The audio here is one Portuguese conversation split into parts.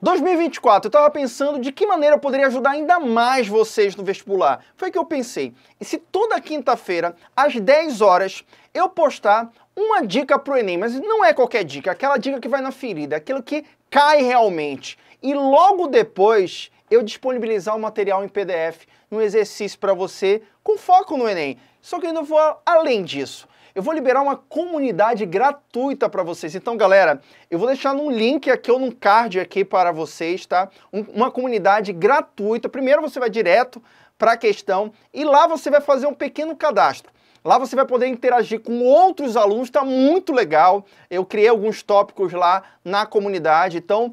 2024, eu estava pensando de que maneira eu poderia ajudar ainda mais vocês no vestibular. Foi que eu pensei. E se toda quinta-feira, às 10 horas, eu postar uma dica pro Enem, mas não é qualquer dica, é aquela dica que vai na ferida, é aquilo que cai realmente. E logo depois eu disponibilizar o material em PDF no exercício para você com foco no Enem. Só que eu não vou além disso eu vou liberar uma comunidade gratuita para vocês. Então, galera, eu vou deixar um link aqui ou num card aqui para vocês, tá? Um, uma comunidade gratuita. Primeiro você vai direto para a questão e lá você vai fazer um pequeno cadastro. Lá você vai poder interagir com outros alunos, tá muito legal. Eu criei alguns tópicos lá na comunidade. Então,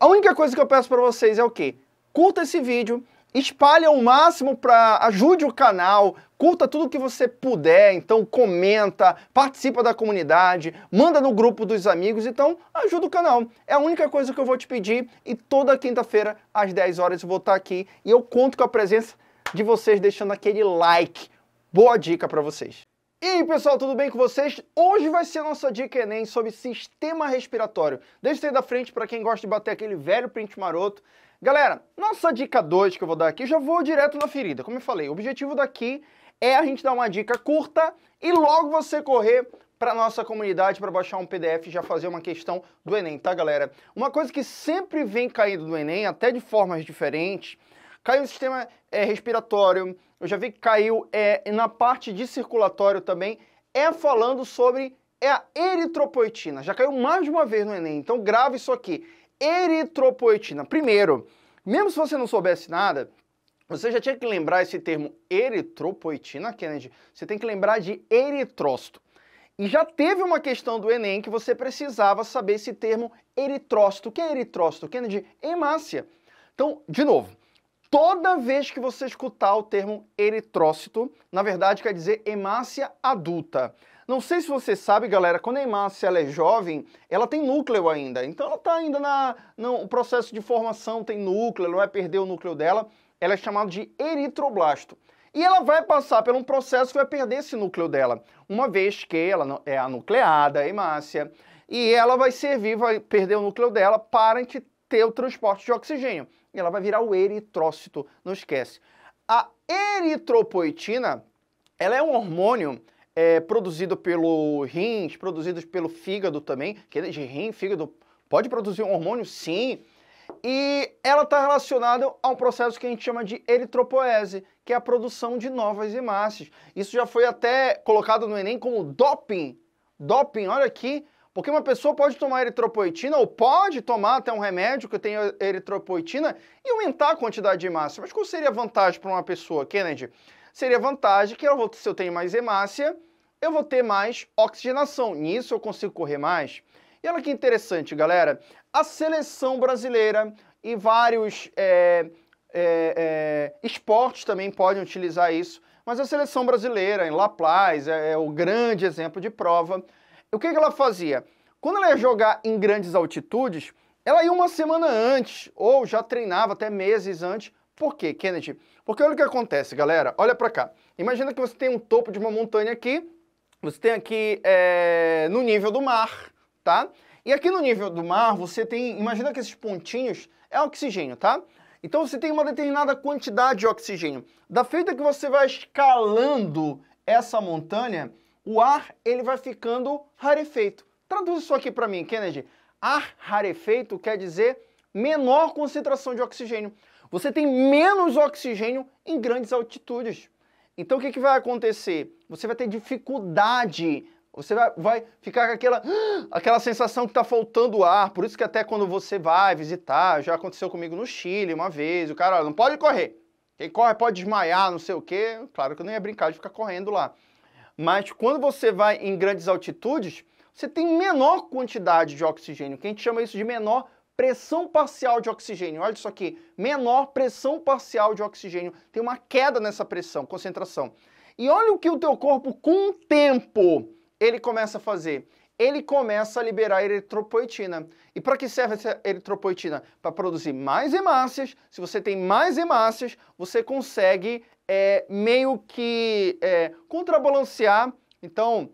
a única coisa que eu peço para vocês é o quê? Curta esse vídeo, espalha o máximo para ajude o canal, curta tudo que você puder, então comenta, participa da comunidade, manda no grupo dos amigos, então ajuda o canal. É a única coisa que eu vou te pedir e toda quinta-feira às 10 horas eu vou estar aqui e eu conto com a presença de vocês deixando aquele like. Boa dica para vocês. E aí, pessoal, tudo bem com vocês? Hoje vai ser a nossa dica Enem sobre sistema respiratório. Deixa isso aí da frente para quem gosta de bater aquele velho print maroto. Galera, nossa dica 2 que eu vou dar aqui, já vou direto na ferida. Como eu falei, o objetivo daqui é a gente dar uma dica curta e logo você correr para nossa comunidade para baixar um PDF e já fazer uma questão do Enem, tá, galera? Uma coisa que sempre vem caindo do Enem, até de formas diferentes, caiu no sistema é, respiratório, eu já vi que caiu é, na parte de circulatório também, é falando sobre é a eritropoetina. Já caiu mais de uma vez no Enem, então grave isso aqui eritropoetina. Primeiro, mesmo se você não soubesse nada, você já tinha que lembrar esse termo eritropoetina, Kennedy. Você tem que lembrar de eritrócito. E já teve uma questão do Enem que você precisava saber esse termo eritrócito. O que é eritrócito, Kennedy? Hemácia. Então, de novo, toda vez que você escutar o termo eritrócito, na verdade quer dizer hemácia adulta. Não sei se você sabe, galera, quando a hemácia ela é jovem, ela tem núcleo ainda. Então ela está ainda na, no processo de formação, tem núcleo, ela vai perder o núcleo dela. Ela é chamada de eritroblasto. E ela vai passar por um processo que vai perder esse núcleo dela, uma vez que ela é anucleada, a hemácia, e ela vai servir, vai perder o núcleo dela para ter o transporte de oxigênio. E ela vai virar o eritrócito, não esquece. A eritropoetina, ela é um hormônio é, produzido pelo rins, produzidos pelo fígado também, que é de rim, fígado, pode produzir um hormônio? Sim. E ela está relacionada a um processo que a gente chama de eritropoese, que é a produção de novas hemácias. Isso já foi até colocado no Enem como doping. Doping, olha aqui, porque uma pessoa pode tomar eritropoetina ou pode tomar até um remédio que tem eritropoetina e aumentar a quantidade de hemácia. Mas qual seria a vantagem para uma pessoa, Kennedy? Seria a vantagem que vou, se eu tenho mais hemácia, eu vou ter mais oxigenação. Nisso eu consigo correr mais. E olha que interessante, galera. A seleção brasileira e vários é, é, é, esportes também podem utilizar isso. Mas a seleção brasileira, em La Paz, é, é o grande exemplo de prova o que, que ela fazia? Quando ela ia jogar em grandes altitudes, ela ia uma semana antes, ou já treinava até meses antes. Por quê, Kennedy? Porque olha o que acontece, galera. Olha para cá. Imagina que você tem um topo de uma montanha aqui, você tem aqui é, no nível do mar, tá? E aqui no nível do mar, você tem. Imagina que esses pontinhos é oxigênio, tá? Então você tem uma determinada quantidade de oxigênio. Da feita que você vai escalando essa montanha, o ar ele vai ficando rarefeito. Traduz isso aqui para mim, Kennedy. Ar rarefeito quer dizer menor concentração de oxigênio. Você tem menos oxigênio em grandes altitudes. Então o que, que vai acontecer? Você vai ter dificuldade você vai, vai, ficar com aquela, aquela sensação que está faltando ar. Por isso que até quando você vai visitar, já aconteceu comigo no Chile uma vez, o cara, não pode correr. Quem corre pode desmaiar, não sei o quê. Claro que eu não ia brincar de ficar correndo lá. Mas quando você vai em grandes altitudes, você tem menor quantidade de oxigênio, que a gente chama isso de menor pressão parcial de oxigênio. Olha isso aqui, menor pressão parcial de oxigênio. Tem uma queda nessa pressão, concentração. E olha o que o teu corpo, com o tempo, ele começa a fazer. Ele começa a liberar eritropoetina. E para que serve essa eritropoetina? Para produzir mais hemácias. Se você tem mais hemácias, você consegue é, meio que é, contrabalancear. Então,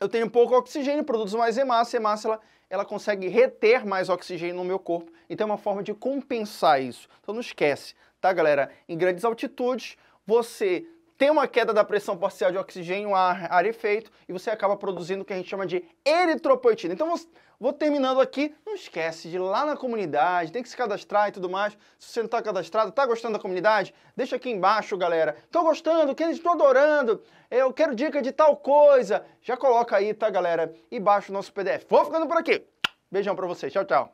eu tenho pouco oxigênio, produzo mais hemácia, a hemácia ela, ela consegue reter mais oxigênio no meu corpo. Então, é uma forma de compensar isso. Então, não esquece, tá, galera? Em grandes altitudes, você tem uma queda da pressão parcial de oxigênio, ar, efeito, e você acaba produzindo o que a gente chama de eritropoetina. Então, vou, vou terminando aqui. Não esquece de ir lá na comunidade, tem que se cadastrar e tudo mais. Se você não está cadastrado, está gostando da comunidade? Deixa aqui embaixo, galera. Estou gostando, estou adorando, eu quero dica de tal coisa. Já coloca aí, tá, galera? E baixa o nosso PDF. Vou ficando por aqui. Beijão para vocês. Tchau, tchau.